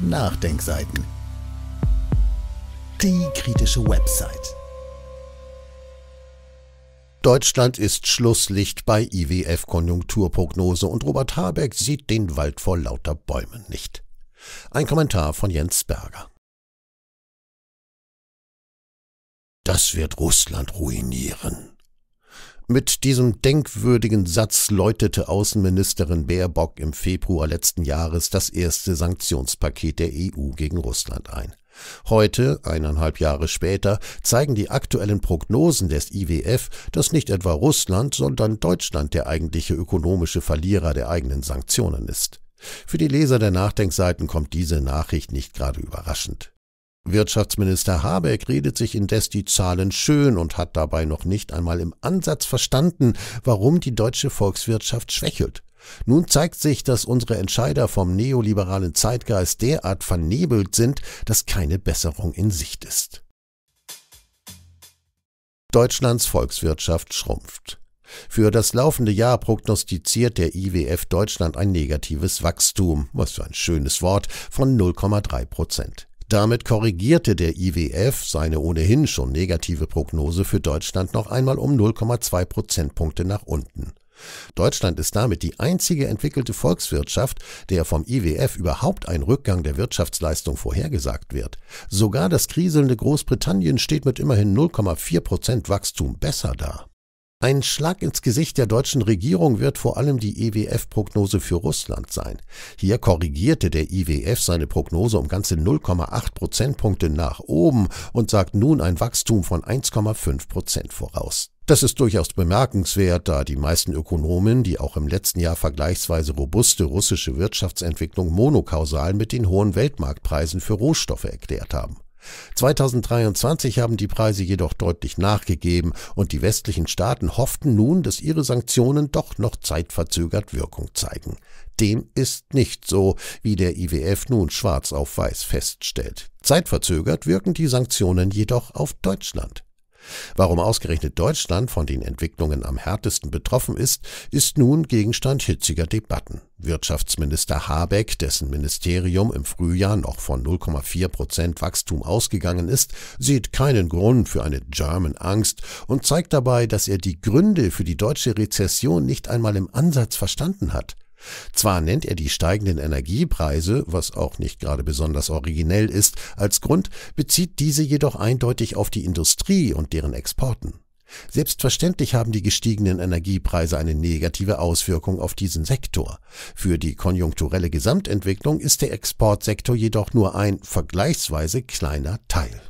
Nachdenkseiten. Die kritische Website. Deutschland ist Schlusslicht bei IWF-Konjunkturprognose und Robert Habeck sieht den Wald vor lauter Bäumen nicht. Ein Kommentar von Jens Berger. Das wird Russland ruinieren. Mit diesem denkwürdigen Satz läutete Außenministerin Baerbock im Februar letzten Jahres das erste Sanktionspaket der EU gegen Russland ein. Heute, eineinhalb Jahre später, zeigen die aktuellen Prognosen des IWF, dass nicht etwa Russland, sondern Deutschland der eigentliche ökonomische Verlierer der eigenen Sanktionen ist. Für die Leser der Nachdenkseiten kommt diese Nachricht nicht gerade überraschend. Wirtschaftsminister Habeck redet sich indes die Zahlen schön und hat dabei noch nicht einmal im Ansatz verstanden, warum die deutsche Volkswirtschaft schwächelt. Nun zeigt sich, dass unsere Entscheider vom neoliberalen Zeitgeist derart vernebelt sind, dass keine Besserung in Sicht ist. Deutschlands Volkswirtschaft schrumpft. Für das laufende Jahr prognostiziert der IWF Deutschland ein negatives Wachstum, was für ein schönes Wort, von 0,3 Prozent. Damit korrigierte der IWF seine ohnehin schon negative Prognose für Deutschland noch einmal um 0,2 Prozentpunkte nach unten. Deutschland ist damit die einzige entwickelte Volkswirtschaft, der vom IWF überhaupt ein Rückgang der Wirtschaftsleistung vorhergesagt wird. Sogar das kriselnde Großbritannien steht mit immerhin 0,4 Prozent Wachstum besser da. Ein Schlag ins Gesicht der deutschen Regierung wird vor allem die IWF-Prognose e für Russland sein. Hier korrigierte der IWF seine Prognose um ganze 0,8 Prozentpunkte nach oben und sagt nun ein Wachstum von 1,5 Prozent voraus. Das ist durchaus bemerkenswert, da die meisten Ökonomen die auch im letzten Jahr vergleichsweise robuste russische Wirtschaftsentwicklung monokausal mit den hohen Weltmarktpreisen für Rohstoffe erklärt haben. 2023 haben die Preise jedoch deutlich nachgegeben und die westlichen Staaten hofften nun, dass ihre Sanktionen doch noch zeitverzögert Wirkung zeigen. Dem ist nicht so, wie der IWF nun schwarz auf weiß feststellt. Zeitverzögert wirken die Sanktionen jedoch auf Deutschland. Warum ausgerechnet Deutschland von den Entwicklungen am härtesten betroffen ist, ist nun Gegenstand hitziger Debatten. Wirtschaftsminister Habeck, dessen Ministerium im Frühjahr noch von 0,4 Prozent Wachstum ausgegangen ist, sieht keinen Grund für eine German Angst und zeigt dabei, dass er die Gründe für die deutsche Rezession nicht einmal im Ansatz verstanden hat. Zwar nennt er die steigenden Energiepreise, was auch nicht gerade besonders originell ist, als Grund, bezieht diese jedoch eindeutig auf die Industrie und deren Exporten. Selbstverständlich haben die gestiegenen Energiepreise eine negative Auswirkung auf diesen Sektor. Für die konjunkturelle Gesamtentwicklung ist der Exportsektor jedoch nur ein vergleichsweise kleiner Teil.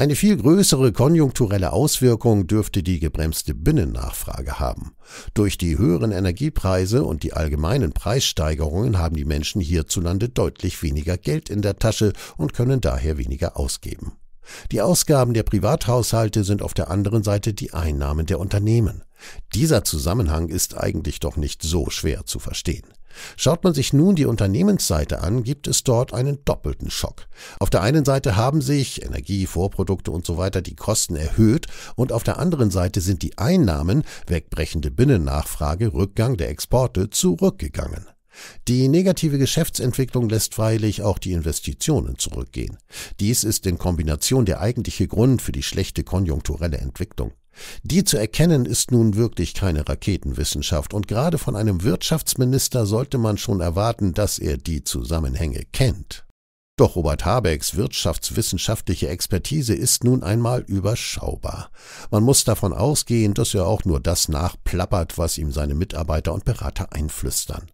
Eine viel größere konjunkturelle Auswirkung dürfte die gebremste Binnennachfrage haben. Durch die höheren Energiepreise und die allgemeinen Preissteigerungen haben die Menschen hierzulande deutlich weniger Geld in der Tasche und können daher weniger ausgeben. Die Ausgaben der Privathaushalte sind auf der anderen Seite die Einnahmen der Unternehmen. Dieser Zusammenhang ist eigentlich doch nicht so schwer zu verstehen. Schaut man sich nun die Unternehmensseite an, gibt es dort einen doppelten Schock. Auf der einen Seite haben sich Energie, Vorprodukte und so weiter die Kosten erhöht und auf der anderen Seite sind die Einnahmen, wegbrechende Binnennachfrage, Rückgang der Exporte zurückgegangen. Die negative Geschäftsentwicklung lässt freilich auch die Investitionen zurückgehen. Dies ist in Kombination der eigentliche Grund für die schlechte konjunkturelle Entwicklung. Die zu erkennen ist nun wirklich keine Raketenwissenschaft und gerade von einem Wirtschaftsminister sollte man schon erwarten, dass er die Zusammenhänge kennt. Doch Robert Habecks wirtschaftswissenschaftliche Expertise ist nun einmal überschaubar. Man muss davon ausgehen, dass er auch nur das nachplappert, was ihm seine Mitarbeiter und Berater einflüstern.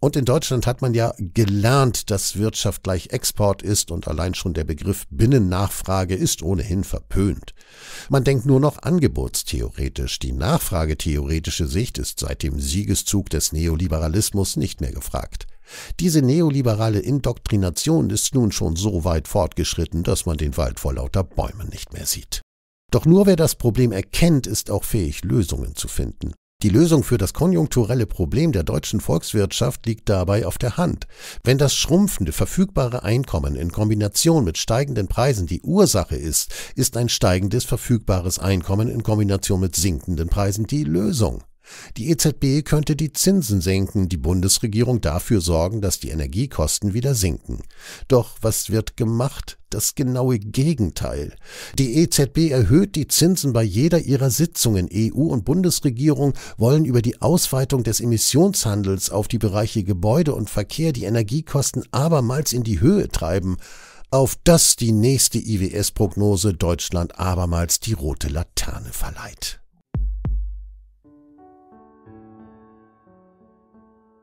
Und in Deutschland hat man ja gelernt, dass Wirtschaft gleich Export ist und allein schon der Begriff Binnennachfrage ist ohnehin verpönt. Man denkt nur noch angebotstheoretisch. Die nachfragetheoretische Sicht ist seit dem Siegeszug des Neoliberalismus nicht mehr gefragt. Diese neoliberale Indoktrination ist nun schon so weit fortgeschritten, dass man den Wald vor lauter Bäumen nicht mehr sieht. Doch nur wer das Problem erkennt, ist auch fähig, Lösungen zu finden. Die Lösung für das konjunkturelle Problem der deutschen Volkswirtschaft liegt dabei auf der Hand. Wenn das schrumpfende verfügbare Einkommen in Kombination mit steigenden Preisen die Ursache ist, ist ein steigendes verfügbares Einkommen in Kombination mit sinkenden Preisen die Lösung. Die EZB könnte die Zinsen senken, die Bundesregierung dafür sorgen, dass die Energiekosten wieder sinken. Doch was wird gemacht? Das genaue Gegenteil. Die EZB erhöht die Zinsen bei jeder ihrer Sitzungen. EU und Bundesregierung wollen über die Ausweitung des Emissionshandels auf die Bereiche Gebäude und Verkehr die Energiekosten abermals in die Höhe treiben. Auf das die nächste IWS-Prognose Deutschland abermals die rote Laterne verleiht.